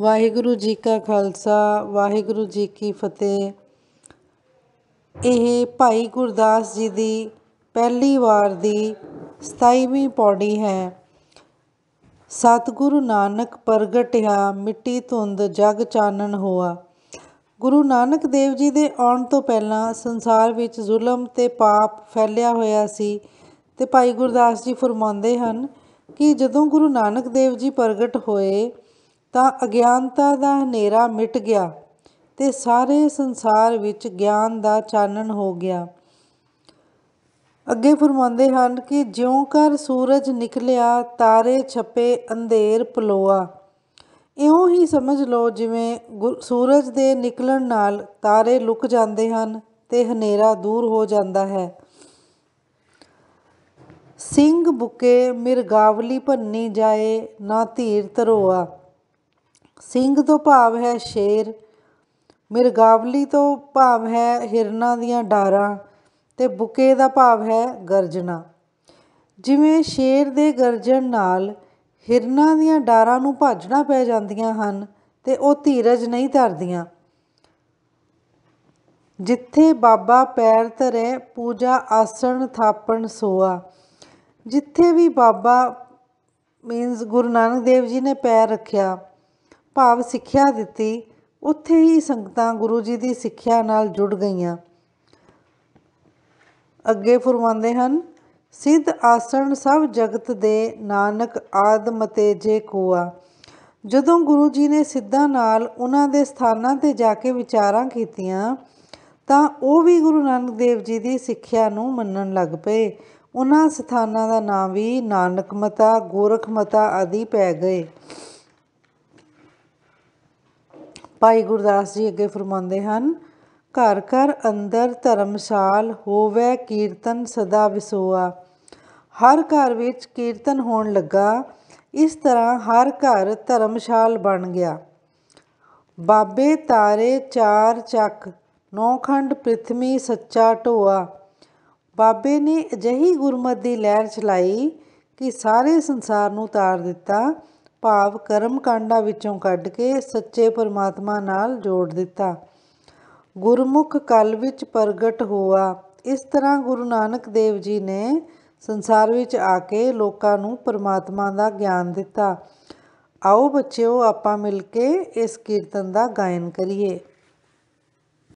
ਵਾਹਿਗੁਰੂ ਜੀ ਕਾ ਖਾਲਸਾ ਵਾਹਿਗੁਰੂ ਜੀ ਕੀ ਫਤਿਹ ਇਹ ਭਾਈ ਗੁਰਦਾਸ ਜੀ ਦੀ ਪਹਿਲੀ ਵਾਰ ਦੀ 27ਵੀਂ ਪੌੜੀ ਹੈ ਸਤਿਗੁਰੂ ਨਾਨਕ ਪ੍ਰਗਟਿਆ ਮਿੱਟੀ ਧੁੰਦ ਜਗ ਚਾਨਣ ਹੋਆ ਗੁਰੂ ਨਾਨਕ ਦੇਵ ਜੀ ਦੇ ਆਉਣ ਤੋਂ ਪਹਿਲਾਂ ਸੰਸਾਰ ਵਿੱਚ ਜ਼ੁਲਮ ਤੇ ਪਾਪ ਫੈਲਿਆ ਹੋਇਆ ਸੀ ਤੇ ਭਾਈ ਗੁਰਦਾਸ ਜੀ ਫਰਮਾਉਂਦੇ ਹਨ ਕਿ ਜਦੋਂ ਗੁਰੂ ਨਾਨਕ ਦੇਵ ਜੀ ਪ੍ਰਗਟ ਹੋਏ ਤਾਂ ਅਗਿਆਨਤਾ ਦਾ ਹਨੇਰਾ ਮਿਟ ਗਿਆ ਤੇ ਸਾਰੇ ਸੰਸਾਰ ਵਿੱਚ ਗਿਆਨ ਦਾ ਚਾਨਣ ਹੋ ਗਿਆ ਅੱਗੇ ਫਰਮਾਉਂਦੇ ਹਨ ਕਿ ਜਿਉਂ ਕਰ ਸੂਰਜ ਨਿਕਲਿਆ ਤਾਰੇ ਛਪੇ ਅੰਧੇਰ ਪਲੋਆ ਇਉਂ ਹੀ ਸਮਝ ਲਓ ਜਿਵੇਂ ਸੂਰਜ ਦੇ ਨਿਕਲਣ ਨਾਲ ਤਾਰੇ ਲੁਕ ਜਾਂਦੇ ਹਨ ਤੇ ਹਨੇਰਾ ਦੂਰ ਹੋ ਜਾਂਦਾ ਹੈ ਸਿੰਘ ਬੁਕੇ ਮਿਰਗਾਵਲੀ ਭੰਨੀ ਜਾਏ ਨਾ ਧੀਰ ਤਰੋਆ ਸਿੰਘ ਤੋਂ ਭਾਵ ਹੈ ਸ਼ੇਰ ਮਿਰਗਾਵਲੀ ਤੋਂ ਭਾਵ ਹੈ ਹਿਰਨਾਂ ਦੀਆਂ ਡਾਰਾਂ ਤੇ ਬੁਕੇ ਦਾ ਭਾਵ ਹੈ ਗਰਜਣਾ ਜਿਵੇਂ ਸ਼ੇਰ ਦੇ ਗਰਜਣ ਨਾਲ ਹਿਰਨਾਂ ਦੀਆਂ ਡਾਰਾਂ ਨੂੰ ਭਾਜਣਾ ਪੈ ਜਾਂਦੀਆਂ ਹਨ ਤੇ ਉਹ ਧੀਰਜ ਨਹੀਂ ਧਰਦੀਆਂ ਜਿੱਥੇ ਬਾਬਾ ਪੈਰ ਧਰੇ ਪੂਜਾ ਆਸਣ ਥਾਪਣ ਸੋਆ ਜਿੱਥੇ ਵੀ ਬਾਬਾ ਮੀਨਸ ਗੁਰੂ ਨਾਨਕ ਦੇਵ ਜੀ ਨੇ ਪੈਰ ਰੱਖਿਆ ਭਾਵ ਸਿੱਖਿਆ ਦਿੱਤੀ ਉੱਥੇ ਹੀ ਸੰਗਤਾਂ ਗੁਰੂ ਜੀ ਦੀ ਸਿੱਖਿਆ ਨਾਲ ਜੁੜ ਗਈਆਂ ਅੱਗੇ ਫਰਮਾਉਂਦੇ ਹਨ ਸਿੱਧ ਆਸਣ ਸਭ ਜਗਤ ਦੇ ਨਾਨਕ ਆਦਮਤੇ ਜੇ ਕੋਆ ਜਦੋਂ ਗੁਰੂ ਜੀ ਨੇ ਸਿੱਧਾਂ ਨਾਲ ਉਹਨਾਂ ਦੇ ਸਥਾਨਾਂ ਤੇ ਜਾ ਕੇ ਵਿਚਾਰਾਂ ਕੀਤੀਆਂ ਤਾਂ ਉਹ ਵੀ ਗੁਰੂ ਨਾਨਕ ਦੇਵ ਜੀ ਦੀ ਸਿੱਖਿਆ ਨੂੰ ਮੰਨਣ ਲੱਗ ਪਏ ਉਹਨਾਂ ਸਥਾਨਾਂ ਦਾ ਨਾਮ ਵੀ ਨਾਨਕ ਮਤਾ ਗੋਰਖ ਮਤਾ ਆਦਿ ਪੈ ਗਏ ਭਾਈ ਗੁਰਦਾਸ ਜੀ ਅੱਗੇ ਫਰਮਾਉਂਦੇ ਹਨ ਘਰ ਘਰ ਅੰਦਰ ਧਰਮਸ਼ਾਲ ਹੋਵੇ ਕੀਰਤਨ ਸਦਾ ਵਿਸੋਆ ਹਰ ਘਰ ਵਿੱਚ ਕੀਰਤਨ ਹੋਣ ਲੱਗਾ ਇਸ ਤਰ੍ਹਾਂ ਹਰ ਘਰ ਧਰਮਸ਼ਾਲ ਬਣ ਗਿਆ ਬਾਬੇ ਤਾਰੇ ਚਾਰ ਚੱਕ ਨੌਖੰਡ ਪ੍ਰithvi ਸੱਚਾ ਢੋਆ ਬਾਬੇ ਨੇ ਅਜਹੀ ਗੁਰਮਤ ਦੀ ਲਹਿਰ ਚਲਾਈ ਕਿ ਸਾਰੇ ਸੰਸਾਰ ਨੂੰ ਤਾਰ ਦਿੱਤਾ ਭਾਵ ਕਰਮ ਕਾਂਡਾ ਵਿੱਚੋਂ ਕੱਢ ਕੇ ਸੱਚੇ ਪਰਮਾਤਮਾ ਨਾਲ ਜੋੜ ਦਿੱਤਾ ਗੁਰਮੁਖ ਕਲ ਵਿੱਚ ਪ੍ਰਗਟ ਹੋਆ ਇਸ ਤਰ੍ਹਾਂ ਗੁਰੂ ਨਾਨਕ ਦੇਵ ਜੀ ਨੇ ਸੰਸਾਰ ਵਿੱਚ ਆ ਕੇ ਲੋਕਾਂ ਨੂੰ ਪਰਮਾਤਮਾ ਦਾ ਗਿਆਨ ਦਿੱਤਾ ਆਓ ਬੱਚਿਓ ਆਪਾਂ ਮਿਲ ਕੇ ਇਸ ਕੀਰਤਨ ਦਾ ਗਾਇਨ ਕਰੀਏ